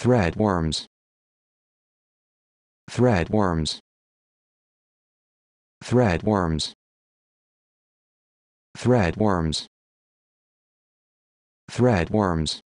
Threadworms. Threadworms. Threadworms. Threadworms. Threadworms.